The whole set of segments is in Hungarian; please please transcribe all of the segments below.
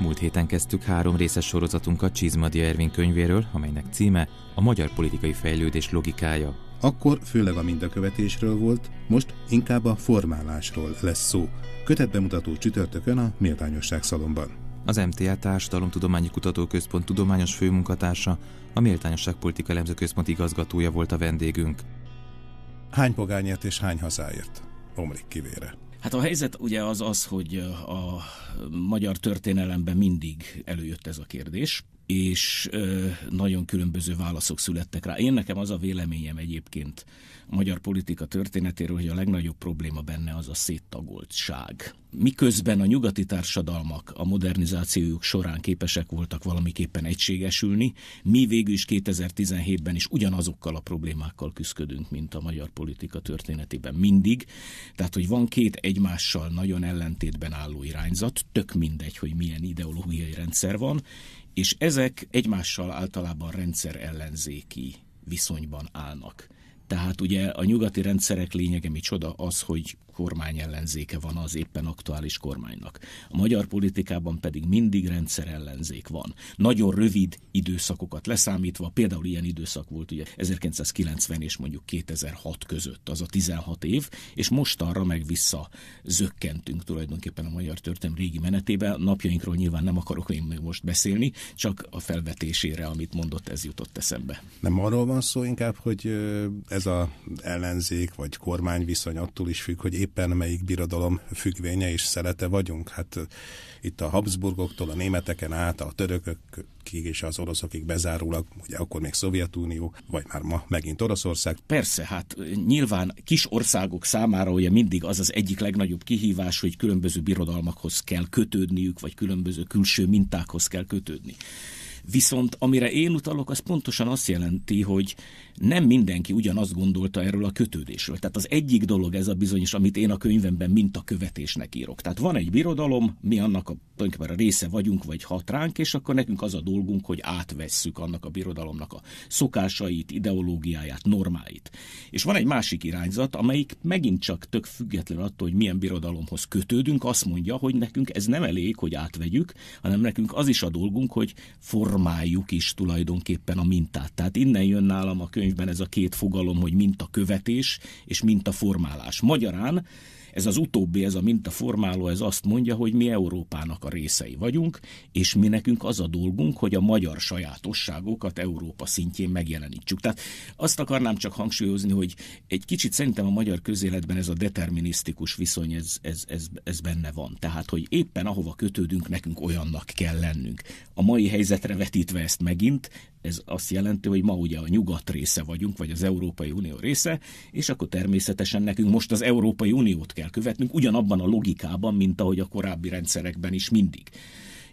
Múlt héten kezdtük három részes sorozatunkat Csizmadia Ervin könyvéről, amelynek címe A magyar politikai fejlődés logikája. Akkor főleg a mindakövetésről volt, most inkább a formálásról lesz szó. Kötet bemutató csütörtökön a Méltányosság szalomban. Az MTA Társadalomtudományi Kutatóközpont tudományos főmunkatársa, a Méltányosság Politika Lemzőközpont Központ igazgatója volt a vendégünk. Hány pogányért és hány hazáért? Omlik kivére. Hát a helyzet ugye az az, hogy a magyar történelemben mindig előjött ez a kérdés, és ö, nagyon különböző válaszok születtek rá. Én nekem az a véleményem egyébként a magyar politika történetéről, hogy a legnagyobb probléma benne az a széttagoltság. Miközben a nyugati társadalmak a modernizációjuk során képesek voltak valamiképpen egységesülni, mi végül is 2017-ben is ugyanazokkal a problémákkal küzdködünk, mint a magyar politika történetében mindig. Tehát, hogy van két egymással nagyon ellentétben álló irányzat, tök mindegy, hogy milyen ideológiai rendszer van, és ezek egymással általában rendszer ellenzéki viszonyban állnak. Tehát ugye a nyugati rendszerek lényege micsoda az, hogy kormány ellenzéke van az éppen aktuális kormánynak. A magyar politikában pedig mindig rendszer ellenzék van. Nagyon rövid időszakokat leszámítva, például ilyen időszak volt ugye 1990 és mondjuk 2006 között, az a 16 év, és mostanra meg vissza zökkentünk tulajdonképpen a magyar történelem régi menetébe. Napjainkról nyilván nem akarok én még most beszélni, csak a felvetésére, amit mondott, ez jutott eszembe. Nem arról van szó inkább, hogy ez az ellenzék vagy viszony attól is függ, hogy épp éppen melyik birodalom függvénye és szelete vagyunk. Hát itt a Habsburgoktól, a németeken át, a törökökig és az oroszokig bezárólag, ugye akkor még Szovjetunió, vagy már ma megint Oroszország. Persze, hát nyilván kis országok számára ugye mindig az az egyik legnagyobb kihívás, hogy különböző birodalmakhoz kell kötődniük, vagy különböző külső mintákhoz kell kötődni. Viszont amire én utalok, az pontosan azt jelenti, hogy nem mindenki ugyanazt gondolta erről a kötődésről. Tehát az egyik dolog ez a bizonyos, amit én a könyvemben követésnek írok. Tehát van egy birodalom, mi annak a, a része vagyunk, vagy hat ránk, és akkor nekünk az a dolgunk, hogy átvesszük annak a birodalomnak a szokásait, ideológiáját, normáit. És van egy másik irányzat, amelyik megint csak tök független attól, hogy milyen birodalomhoz kötődünk, azt mondja, hogy nekünk ez nem elég, hogy átvegyük, hanem nekünk az is a dolgunk, hogy for formáljuk is tulajdonképpen a mintát. Tehát innen jön nálam a könyvben ez a két fogalom, hogy mintakövetés és mintaformálás. Magyarán ez az utóbbi, ez a mintaformáló, ez azt mondja, hogy mi Európának a részei vagyunk, és mi nekünk az a dolgunk, hogy a magyar sajátosságokat Európa szintjén megjelenítsük. Tehát azt akarnám csak hangsúlyozni, hogy egy kicsit szerintem a magyar közéletben ez a determinisztikus viszony, ez, ez, ez, ez benne van. Tehát, hogy éppen ahova kötődünk, nekünk olyannak kell lennünk. A mai helyzetre vetítve ezt megint, ez azt jelenti, hogy ma ugye a nyugat része vagyunk, vagy az Európai Unió része, és akkor természetesen nekünk most az Európai Uniót kell követnünk, ugyanabban a logikában, mint ahogy a korábbi rendszerekben is mindig.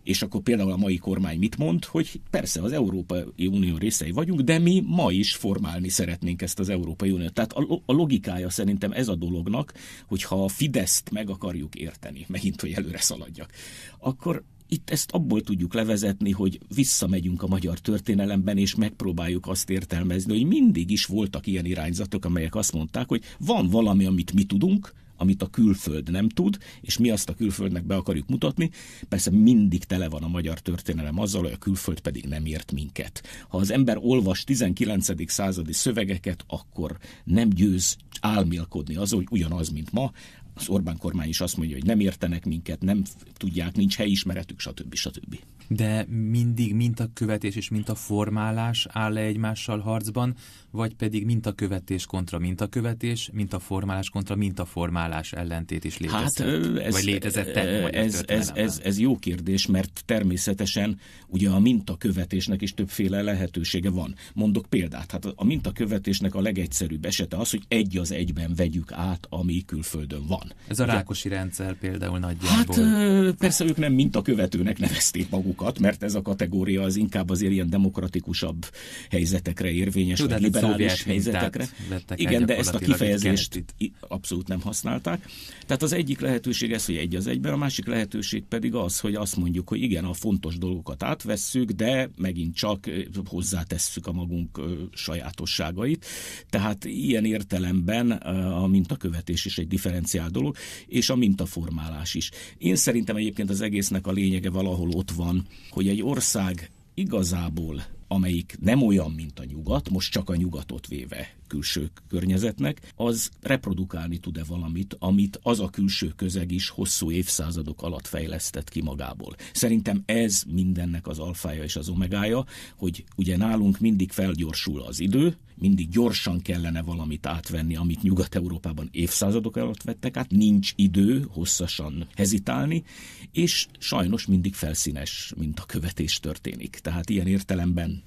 És akkor például a mai kormány mit mond, hogy persze az Európai Unió részei vagyunk, de mi ma is formálni szeretnénk ezt az Európai Uniót. Tehát a, logikája szerintem ez a dolognak, hogyha a Fideszt meg akarjuk érteni, megint, hogy előre szaladjak, akkor itt ezt abból tudjuk levezetni, hogy visszamegyünk a magyar történelemben, és megpróbáljuk azt értelmezni, hogy mindig is voltak ilyen irányzatok, amelyek azt mondták, hogy van valami, amit mi tudunk, amit a külföld nem tud, és mi azt a külföldnek be akarjuk mutatni. Persze mindig tele van a magyar történelem azzal, hogy a külföld pedig nem ért minket. Ha az ember olvas 19. századi szövegeket, akkor nem győz álmélkodni az, hogy ugyanaz, mint ma, az Orbán kormány is azt mondja, hogy nem értenek minket, nem tudják, nincs helyismeretük, stb. stb. De mindig mintakövetés és mintaformálás áll le egymással harcban, vagy pedig mintakövetés kontra mintakövetés, mintaformálás kontra mintaformálás ellentét is létezett? Hát ez, vagy létezett -e, ez, ez, ez, ez jó kérdés, mert természetesen ugye a mintakövetésnek is többféle lehetősége van. Mondok példát, hát a mintakövetésnek a legegyszerűbb esete az, hogy egy az egyben vegyük át, ami külföldön van van. Ez a rákosi rendszer például hát, nagyjából. Hát persze ők nem követőnek nevezték magukat, mert ez a kategória az inkább azért ilyen demokratikusabb helyzetekre érvényes, Tudod, hát liberális helyzetekre. Igen, de ezt a kifejezést abszolút nem használták. Tehát az egyik lehetőség ez, hogy egy az egyben, a másik lehetőség pedig az, hogy azt mondjuk, hogy igen, a fontos dolgokat átvesszük, de megint csak hozzátesszük a magunk sajátosságait. Tehát ilyen értelemben a mintakövetés is egy differenciál dolog, és a mintaformálás is. Én szerintem egyébként az egésznek a lényege valahol ott van, hogy egy ország igazából amelyik nem olyan, mint a nyugat, most csak a nyugatot véve külső környezetnek, az reprodukálni tud-e valamit, amit az a külső közeg is hosszú évszázadok alatt fejlesztett ki magából. Szerintem ez mindennek az alfája és az omegája, hogy ugye nálunk mindig felgyorsul az idő, mindig gyorsan kellene valamit átvenni, amit Nyugat-Európában évszázadok alatt vettek át, nincs idő hosszasan hezitálni, és sajnos mindig felszínes követés történik. Tehát ilyen értelemben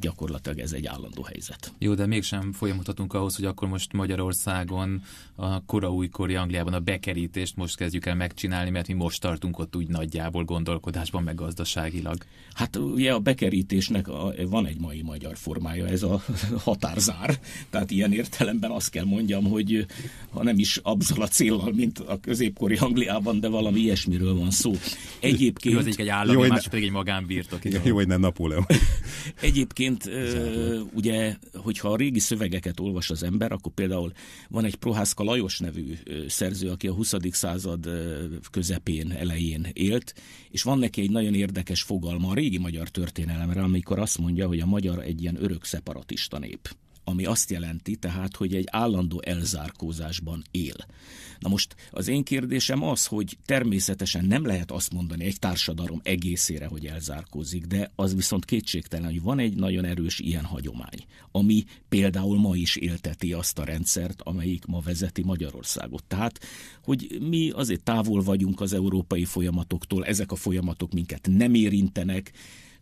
gyakorlatilag ez egy állandó helyzet. Jó, de mégsem folyamatos mutatunk ahhoz, hogy akkor most Magyarországon a kora újkori Angliában a bekerítést most kezdjük el megcsinálni, mert mi most tartunk ott úgy nagyjából gondolkodásban, meg gazdaságilag. Hát ugye a bekerítésnek a, van egy mai magyar formája, ez a határzár. Tehát ilyen értelemben azt kell mondjam, hogy ha nem is abzal a célral, mint a középkori Angliában, de valami ilyesmiről van szó. Egyébként... Jó, az egy állami, jó, másik pedig egy magánbirtok. Jó, jó, hogy nem Napóleon. Egyébként ugye, hogyha a régi szövegeket könyveket olvas az ember, akkor például van egy Prohászka Lajos nevű szerző, aki a 20. század közepén, elején élt, és van neki egy nagyon érdekes fogalma a régi magyar történelemre, amikor azt mondja, hogy a magyar egy ilyen örök szeparatista nép ami azt jelenti tehát, hogy egy állandó elzárkózásban él. Na most az én kérdésem az, hogy természetesen nem lehet azt mondani egy társadalom egészére, hogy elzárkózik, de az viszont kétségtelen, hogy van egy nagyon erős ilyen hagyomány, ami például ma is élteti azt a rendszert, amelyik ma vezeti Magyarországot. Tehát, hogy mi azért távol vagyunk az európai folyamatoktól, ezek a folyamatok minket nem érintenek,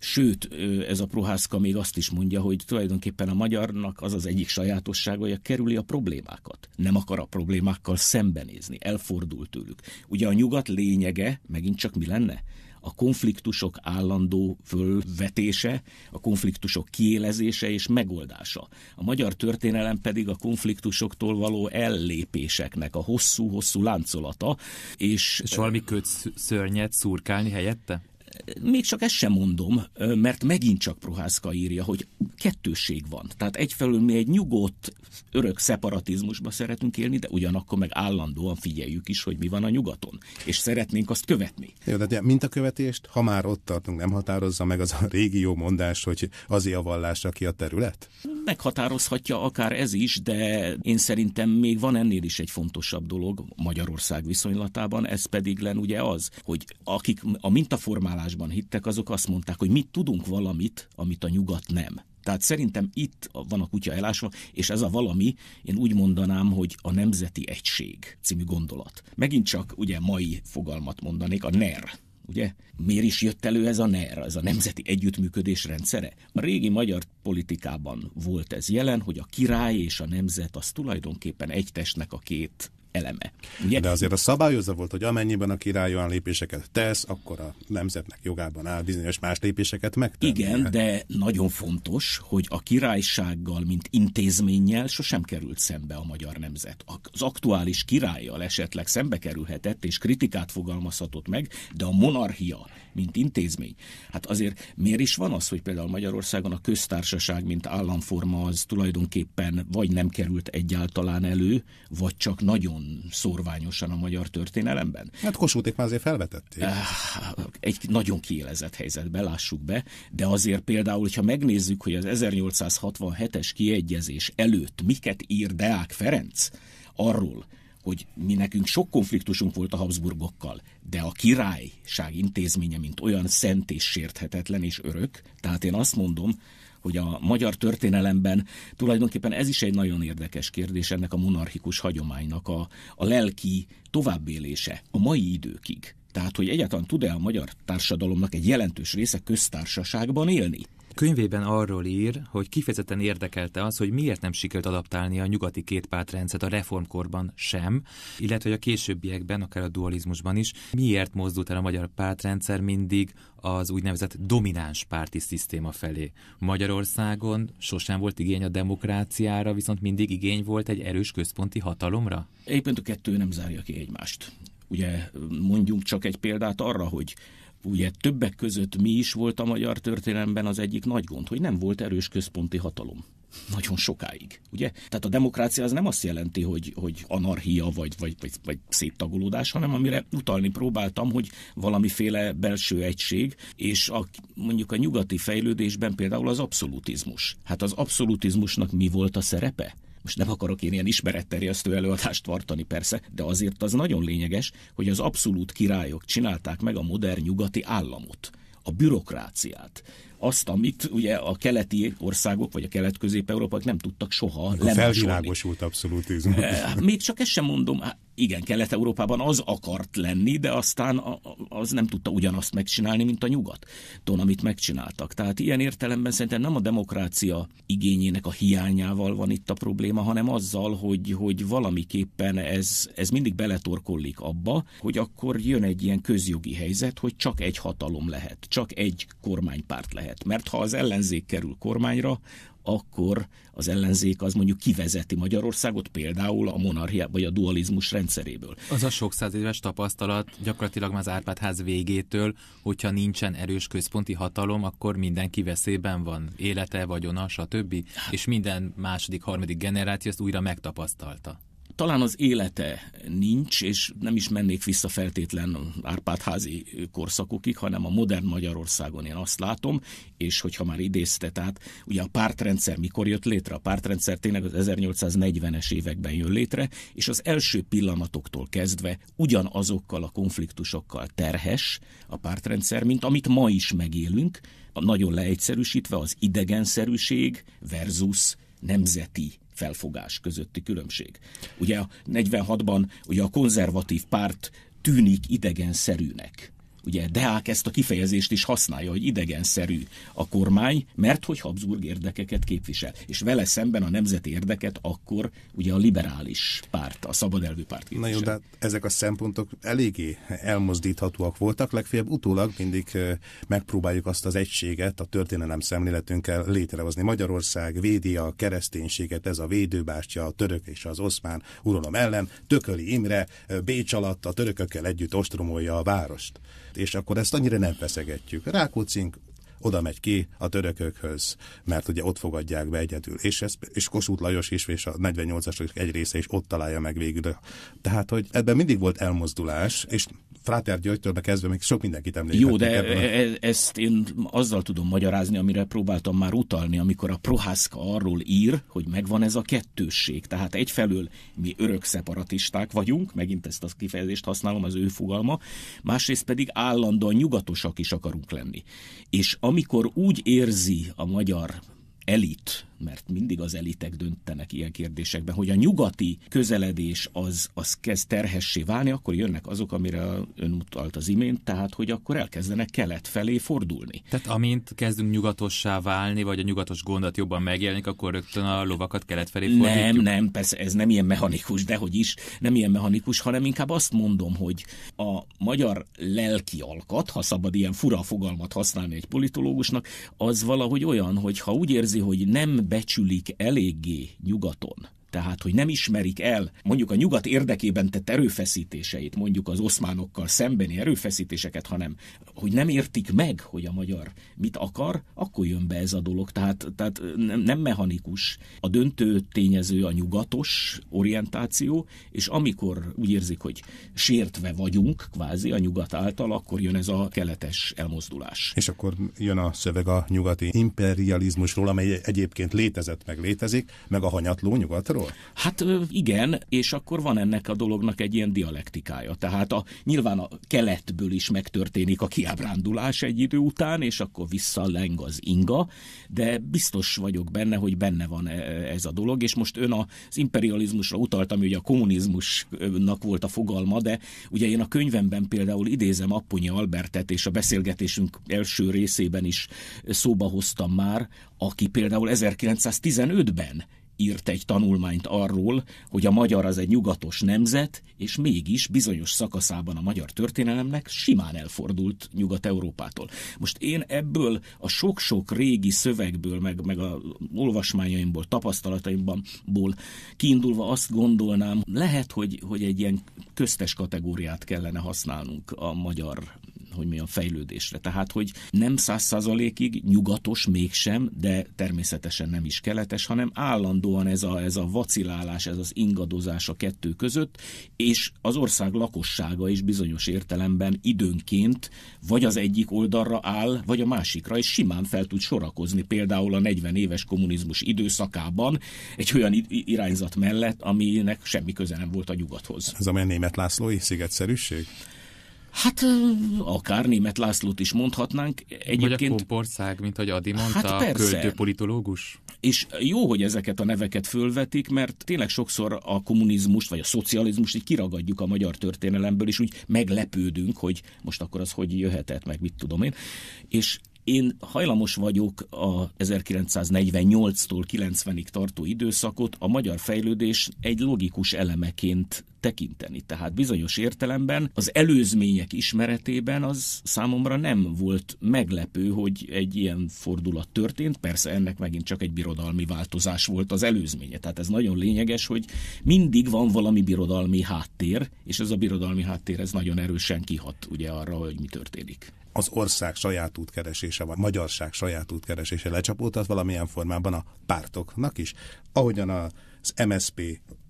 Sőt, ez a Prohászka még azt is mondja, hogy tulajdonképpen a magyarnak az az egyik sajátossága, hogy kerüli a problémákat. Nem akar a problémákkal szembenézni, elfordul tőlük. Ugye a nyugat lényege megint csak mi lenne? a konfliktusok állandó fölvetése, a konfliktusok kiélezése és megoldása. A magyar történelem pedig a konfliktusoktól való ellépéseknek a hosszú-hosszú láncolata. És, és valami kötszörnyet szurkálni helyette? még csak ezt sem mondom, mert megint csak Prohászka írja, hogy kettőség van. Tehát egyfelől mi egy nyugodt, örök szeparatizmusba szeretünk élni, de ugyanakkor meg állandóan figyeljük is, hogy mi van a nyugaton, és szeretnénk azt követni. Jó, de mint a követést, ha már ott tartunk, nem határozza meg az a régió mondás, hogy az a vallás, aki a terület? meghatározhatja akár ez is, de én szerintem még van ennél is egy fontosabb dolog Magyarország viszonylatában, ez pedig len ugye az, hogy akik a mintaformálásban hittek, azok azt mondták, hogy mi tudunk valamit, amit a nyugat nem. Tehát szerintem itt van a kutya elásva, és ez a valami, én úgy mondanám, hogy a Nemzeti Egység című gondolat. Megint csak ugye mai fogalmat mondanék, a NER ugye? Miért is jött elő ez a NER, ez a Nemzeti Együttműködés rendszere? A régi magyar politikában volt ez jelen, hogy a király és a nemzet az tulajdonképpen egy testnek a két eleme. Ugye? De azért a szabályozza volt, hogy amennyiben a király olyan lépéseket tesz, akkor a nemzetnek jogában áll bizonyos más lépéseket megtenni. Igen, hát. de nagyon fontos, hogy a királysággal, mint intézménnyel sosem került szembe a magyar nemzet. Az aktuális királlyal esetleg szembe kerülhetett és kritikát fogalmazhatott meg, de a monarchia mint intézmény. Hát azért miért is van az, hogy például Magyarországon a köztársaság, mint államforma az tulajdonképpen vagy nem került egyáltalán elő, vagy csak nagyon szorványosan a magyar történelemben? Hát Kossuthék már azért felvetették. Eh, egy nagyon kiélezett helyzetbe, lássuk be, de azért például, hogyha megnézzük, hogy az 1867-es kiegyezés előtt miket ír Deák Ferenc, arról, hogy mi nekünk sok konfliktusunk volt a Habsburgokkal, de a királyság intézménye, mint olyan szent és sérthetetlen és örök, tehát én azt mondom, hogy a magyar történelemben tulajdonképpen ez is egy nagyon érdekes kérdés ennek a monarchikus hagyománynak a, a lelki továbbélése a mai időkig. Tehát, hogy egyáltalán tud-e a magyar társadalomnak egy jelentős része köztársaságban élni? Könyvében arról ír, hogy kifejezetten érdekelte az, hogy miért nem sikerült adaptálni a nyugati kétpártrendszert a reformkorban sem, illetve hogy a későbbiekben, akár a dualizmusban is, miért mozdult el a magyar pártrendszer mindig az úgynevezett domináns párti szisztéma felé. Magyarországon sosem volt igény a demokráciára, viszont mindig igény volt egy erős központi hatalomra? Éppen a kettő nem zárja ki egymást. Ugye mondjunk csak egy példát arra, hogy ugye többek között mi is volt a magyar történelemben az egyik nagy gond, hogy nem volt erős központi hatalom nagyon sokáig, ugye? Tehát a demokrácia az nem azt jelenti, hogy, hogy anarchia vagy, vagy, vagy, vagy széttagolódás, hanem amire utalni próbáltam, hogy valamiféle belső egység, és a, mondjuk a nyugati fejlődésben például az abszolutizmus. Hát az abszolutizmusnak mi volt a szerepe? Most nem akarok én ilyen ismeretterjesztő előadást tartani persze, de azért az nagyon lényeges, hogy az abszolút királyok csinálták meg a modern nyugati államot, a bürokráciát, azt, amit ugye a keleti országok, vagy a kelet-közép-európaiak nem tudtak soha lemásolni. Felvilágosult abszolútizmus. Eh, még csak ezt sem mondom, igen, Kelet-Európában az akart lenni, de aztán az nem tudta ugyanazt megcsinálni, mint a nyugaton, amit megcsináltak. Tehát ilyen értelemben szerintem nem a demokrácia igényének a hiányával van itt a probléma, hanem azzal, hogy, hogy valamiképpen ez, ez mindig beletorkollik abba, hogy akkor jön egy ilyen közjogi helyzet, hogy csak egy hatalom lehet, csak egy kormánypárt lehet lehet. Mert ha az ellenzék kerül kormányra, akkor az ellenzék az mondjuk kivezeti Magyarországot például a monarchia vagy a dualizmus rendszeréből. Az a sok száz éves tapasztalat gyakorlatilag már az Árpád ház végétől, hogyha nincsen erős központi hatalom, akkor mindenki veszélyben van. Élete, vagyona, stb. Hát- És minden második, harmadik generáció ezt újra megtapasztalta talán az élete nincs, és nem is mennék vissza feltétlen Árpádházi korszakokig, hanem a modern Magyarországon én azt látom, és hogyha már idézte, tehát ugye a pártrendszer mikor jött létre? A pártrendszer tényleg az 1840-es években jön létre, és az első pillanatoktól kezdve ugyanazokkal a konfliktusokkal terhes a pártrendszer, mint amit ma is megélünk, nagyon leegyszerűsítve az idegenszerűség versus nemzeti felfogás közötti különbség. Ugye a 46-ban ugye a konzervatív párt tűnik idegenszerűnek Ugye Deák ezt a kifejezést is használja, hogy idegenszerű a kormány, mert hogy Habsburg érdekeket képvisel. És vele szemben a nemzeti érdeket akkor ugye a liberális párt, a szabad elvű párt képvisel. Na jó, de hát ezek a szempontok eléggé elmozdíthatóak voltak. Legfeljebb utólag mindig megpróbáljuk azt az egységet a történelem szemléletünkkel létrehozni. Magyarország védi a kereszténységet, ez a védőbástya a török és az oszmán uralom ellen. Tököli Imre Bécs alatt a törökökkel együtt ostromolja a várost és akkor ezt annyira nem feszegetjük. Rákóczink oda megy ki a törökökhöz, mert ugye ott fogadják be egyedül. És, ez, és Kossuth Lajos is, és a 48-asok egy része is ott találja meg végül. Tehát, hogy ebben mindig volt elmozdulás, és Fráter Györgytől kezdve még sok mindenkit említettek. Jó, de e, e ezt én azzal tudom magyarázni, amire próbáltam már utalni, amikor a Prohászka arról ír, hogy megvan ez a kettősség. Tehát egyfelől mi örök szeparatisták vagyunk, megint ezt a kifejezést használom, az ő fogalma, másrészt pedig állandóan nyugatosak is akarunk lenni. És a amikor úgy érzi a magyar elit, mert mindig az elitek döntenek ilyen kérdésekben, hogy a nyugati közeledés az, az kezd terhessé válni, akkor jönnek azok, amire ön utalt az imént, tehát hogy akkor elkezdenek kelet felé fordulni. Tehát amint kezdünk nyugatossá válni, vagy a nyugatos gondot jobban megjelenik, akkor rögtön a lovakat kelet felé fordítjuk? Nem, nem, persze ez nem ilyen mechanikus, de hogy is, nem ilyen mechanikus, hanem inkább azt mondom, hogy a magyar lelki alkat, ha szabad ilyen fura fogalmat használni egy politológusnak, az valahogy olyan, hogy ha úgy érzi, hogy nem becsülik eléggé nyugaton tehát hogy nem ismerik el mondjuk a nyugat érdekében tett erőfeszítéseit, mondjuk az oszmánokkal szembeni erőfeszítéseket, hanem hogy nem értik meg, hogy a magyar mit akar, akkor jön be ez a dolog. Tehát, tehát nem, nem mechanikus. A döntő tényező a nyugatos orientáció, és amikor úgy érzik, hogy sértve vagyunk kvázi a nyugat által, akkor jön ez a keletes elmozdulás. És akkor jön a szöveg a nyugati imperializmusról, amely egyébként létezett, meg létezik, meg a hanyatló nyugatról. Magyarországról? Hát igen, és akkor van ennek a dolognak egy ilyen dialektikája. Tehát a, nyilván a keletből is megtörténik a kiábrándulás egy idő után, és akkor visszaleng az inga, de biztos vagyok benne, hogy benne van e, ez a dolog, és most ön az imperializmusra utaltam, hogy a kommunizmusnak volt a fogalma, de ugye én a könyvemben például idézem Apponyi Albertet, és a beszélgetésünk első részében is szóba hoztam már, aki például 1915-ben írt egy tanulmányt arról, hogy a magyar az egy nyugatos nemzet, és mégis bizonyos szakaszában a magyar történelemnek simán elfordult Nyugat-Európától. Most én ebből a sok-sok régi szövegből, meg, meg a olvasmányaimból, tapasztalataimból kiindulva azt gondolnám, lehet, hogy, hogy egy ilyen köztes kategóriát kellene használnunk a magyar hogy milyen fejlődésre. Tehát, hogy nem száz százalékig nyugatos mégsem, de természetesen nem is keletes, hanem állandóan ez a, ez a vacilálás, ez az ingadozás a kettő között, és az ország lakossága is bizonyos értelemben időnként vagy az egyik oldalra áll, vagy a másikra, és simán fel tud sorakozni például a 40 éves kommunizmus időszakában egy olyan irányzat mellett, aminek semmi köze nem volt a nyugathoz. Ez a német Lászlói szigetszerűség? Hát akár német Lászlót is mondhatnánk. Egyébként, Vagy a Kompország, mint ahogy Adi mondta, hát persze. költőpolitológus. És jó, hogy ezeket a neveket fölvetik, mert tényleg sokszor a kommunizmust vagy a szocializmust így kiragadjuk a magyar történelemből, és úgy meglepődünk, hogy most akkor az hogy jöhetett meg, mit tudom én. És én hajlamos vagyok a 1948-tól 90-ig tartó időszakot a magyar fejlődés egy logikus elemeként tekinteni. Tehát bizonyos értelemben az előzmények ismeretében az számomra nem volt meglepő, hogy egy ilyen fordulat történt. Persze ennek megint csak egy birodalmi változás volt az előzménye. Tehát ez nagyon lényeges, hogy mindig van valami birodalmi háttér, és ez a birodalmi háttér ez nagyon erősen kihat ugye arra, hogy mi történik az ország saját útkeresése, vagy magyarság saját útkeresése lecsapódhat valamilyen formában a pártoknak is. Ahogyan az MSP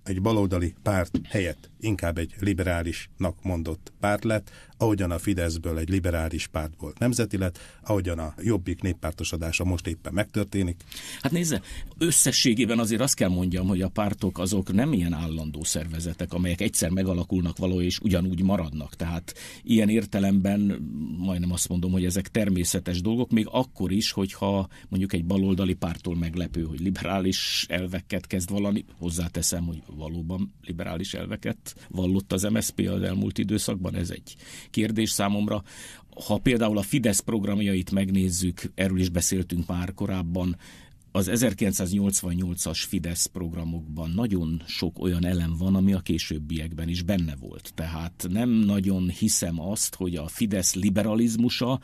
egy baloldali párt helyett inkább egy liberálisnak mondott párt lett, ahogyan a Fideszből egy liberális párt volt nemzeti lett, ahogyan a jobbik néppártosodása most éppen megtörténik. Hát nézze, összességében azért azt kell mondjam, hogy a pártok azok nem ilyen állandó szervezetek, amelyek egyszer megalakulnak való és ugyanúgy maradnak. Tehát ilyen értelemben majdnem azt mondom, hogy ezek természetes dolgok, még akkor is, hogyha mondjuk egy baloldali pártól meglepő, hogy liberális elveket kezd valami, hozzáteszem, hogy valóban liberális elveket vallott az MSZP az elmúlt időszakban? Ez egy kérdés számomra. Ha például a Fidesz programjait megnézzük, erről is beszéltünk már korábban, az 1988-as Fidesz programokban nagyon sok olyan elem van, ami a későbbiekben is benne volt. Tehát nem nagyon hiszem azt, hogy a Fidesz liberalizmusa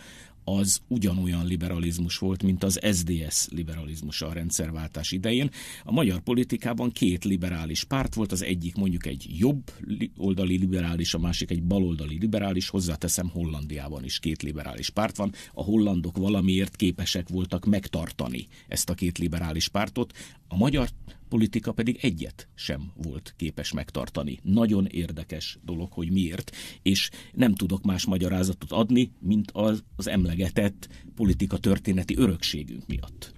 az ugyanolyan liberalizmus volt, mint az SDS liberalizmus a rendszerváltás idején. A magyar politikában két liberális párt volt, az egyik mondjuk egy jobb oldali liberális, a másik egy baloldali liberális, hozzáteszem Hollandiában is két liberális párt van. A hollandok valamiért képesek voltak megtartani ezt a két liberális pártot. A magyar politika pedig egyet sem volt képes megtartani. Nagyon érdekes dolog, hogy miért, és nem tudok más magyarázatot adni, mint az, az emlegetett politika történeti örökségünk miatt.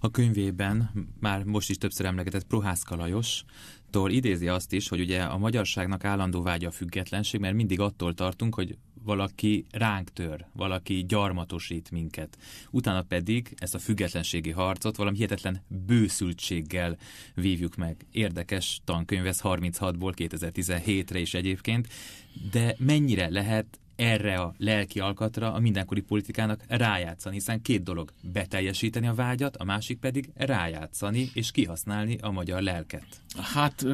A könyvében már most is többször emlegetett Prohászka Lajos Tól idézi azt is, hogy ugye a magyarságnak állandó vágya a függetlenség, mert mindig attól tartunk, hogy valaki ránk tör, valaki gyarmatosít minket. Utána pedig ezt a függetlenségi harcot valami hihetetlen bőszültséggel vívjuk meg. Érdekes tankönyv ez 36-ból 2017-re is egyébként, de mennyire lehet erre a lelki alkatra a mindenkori politikának rájátszani, hiszen két dolog, beteljesíteni a vágyat, a másik pedig rájátszani és kihasználni a magyar lelket. Hát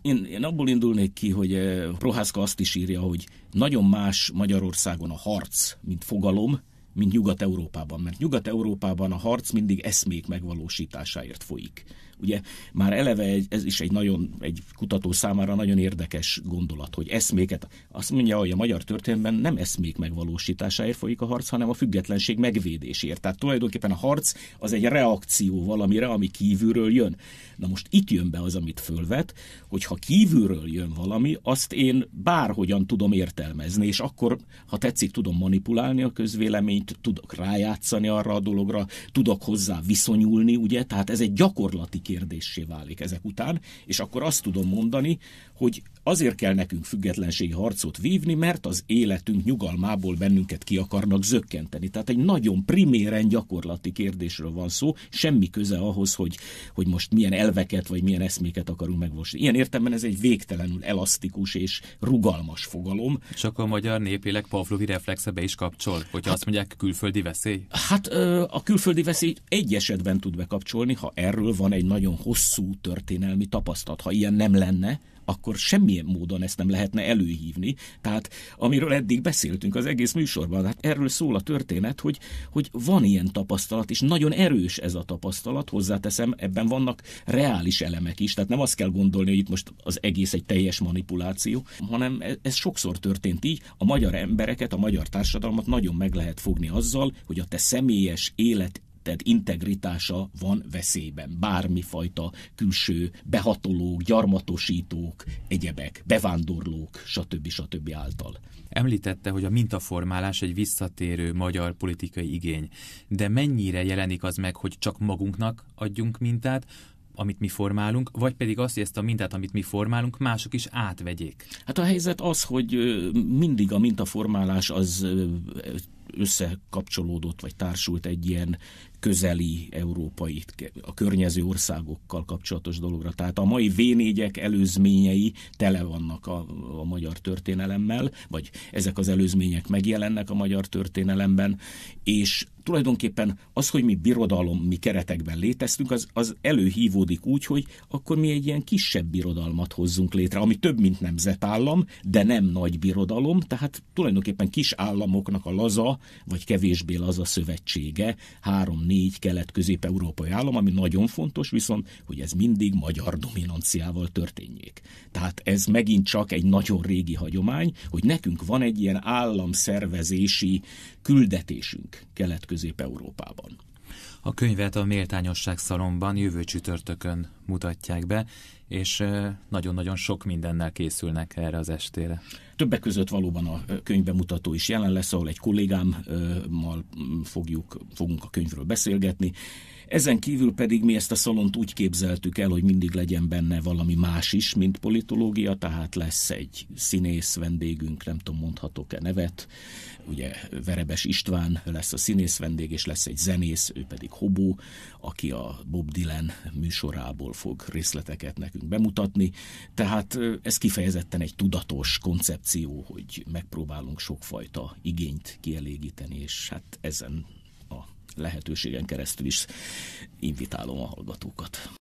én, én abból indulnék ki, hogy Prohászka azt is írja, hogy nagyon más Magyarországon a harc, mint fogalom, mint Nyugat-Európában, mert Nyugat-Európában a harc mindig eszmék megvalósításáért folyik. Ugye már eleve egy, ez is egy nagyon, egy kutató számára nagyon érdekes gondolat, hogy eszméket, azt mondja, hogy a magyar történelemben nem eszmék megvalósításáért folyik a harc, hanem a függetlenség megvédésért. Tehát tulajdonképpen a harc az egy reakció valamire, ami kívülről jön. Na most itt jön be az, amit fölvet, hogy ha kívülről jön valami, azt én bárhogyan tudom értelmezni, és akkor, ha tetszik, tudom manipulálni a közvéleményt, tudok rájátszani arra a dologra, tudok hozzá viszonyulni, ugye? Tehát ez egy gyakorlati kérdéssé válik ezek után, és akkor azt tudom mondani, hogy azért kell nekünk függetlenségi harcot vívni, mert az életünk nyugalmából bennünket ki akarnak zökkenteni. Tehát egy nagyon priméren gyakorlati kérdésről van szó, semmi köze ahhoz, hogy, hogy most milyen elveket vagy milyen eszméket akarunk megvosni. Ilyen értelemben ez egy végtelenül elasztikus és rugalmas fogalom. Akkor a magyar népélek Pavlovi reflexebe is kapcsol, hogyha hát, azt mondják külföldi veszély? Hát a külföldi veszély egy esetben tud bekapcsolni, ha erről van egy nagy nagyon hosszú történelmi tapasztalat. Ha ilyen nem lenne, akkor semmilyen módon ezt nem lehetne előhívni. Tehát amiről eddig beszéltünk az egész műsorban, hát erről szól a történet, hogy, hogy van ilyen tapasztalat, és nagyon erős ez a tapasztalat, hozzáteszem, ebben vannak reális elemek is, tehát nem azt kell gondolni, hogy itt most az egész egy teljes manipuláció, hanem ez, ez sokszor történt így, a magyar embereket, a magyar társadalmat nagyon meg lehet fogni azzal, hogy a te személyes élet említetted integritása van veszélyben. Bármifajta külső behatolók, gyarmatosítók, egyebek, bevándorlók, stb. stb. által. Említette, hogy a mintaformálás egy visszatérő magyar politikai igény. De mennyire jelenik az meg, hogy csak magunknak adjunk mintát, amit mi formálunk, vagy pedig azt, hogy ezt a mintát, amit mi formálunk, mások is átvegyék? Hát a helyzet az, hogy mindig a mintaformálás az összekapcsolódott, vagy társult egy ilyen közeli európai, a környező országokkal kapcsolatos dologra. Tehát a mai v előzményei tele vannak a, a magyar történelemmel, vagy ezek az előzmények megjelennek a magyar történelemben, és tulajdonképpen az, hogy mi mi keretekben léteztünk, az, az előhívódik úgy, hogy akkor mi egy ilyen kisebb birodalmat hozzunk létre, ami több, mint nemzetállam, de nem nagy birodalom, tehát tulajdonképpen kis államoknak a laza, vagy kevésbé laza szövetsége, három-négy kelet-közép-európai állam, ami nagyon fontos, viszont, hogy ez mindig magyar dominanciával történjék. Tehát ez megint csak egy nagyon régi hagyomány, hogy nekünk van egy ilyen államszervezési küldetésünk kelet Közép-Európában. A könyvet a Méltányosság Szalomban jövő csütörtökön mutatják be, és nagyon-nagyon sok mindennel készülnek erre az estére. Többek között valóban a könyvbemutató is jelen lesz, ahol egy kollégámmal fogjuk, fogunk a könyvről beszélgetni, ezen kívül pedig mi ezt a szalont úgy képzeltük el, hogy mindig legyen benne valami más is, mint politológia, tehát lesz egy színész vendégünk, nem tudom, mondhatok-e nevet, ugye Verebes István lesz a színész vendég, és lesz egy zenész, ő pedig Hobó, aki a Bob Dylan műsorából fog részleteket nekünk bemutatni. Tehát ez kifejezetten egy tudatos koncepció, hogy megpróbálunk sokfajta igényt kielégíteni, és hát ezen lehetőségen keresztül is invitálom a hallgatókat.